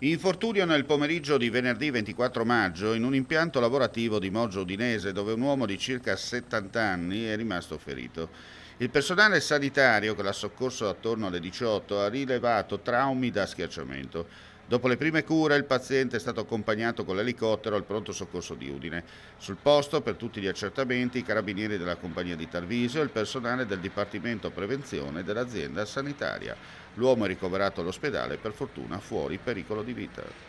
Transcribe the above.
Infortunio nel pomeriggio di venerdì 24 maggio in un impianto lavorativo di Moggio Udinese dove un uomo di circa 70 anni è rimasto ferito. Il personale sanitario che l'ha soccorso attorno alle 18 ha rilevato traumi da schiacciamento. Dopo le prime cure il paziente è stato accompagnato con l'elicottero al pronto soccorso di Udine. Sul posto per tutti gli accertamenti i carabinieri della compagnia di Tarvisio e il personale del Dipartimento Prevenzione dell'azienda sanitaria. L'uomo è ricoverato all'ospedale per fortuna fuori pericolo di vita.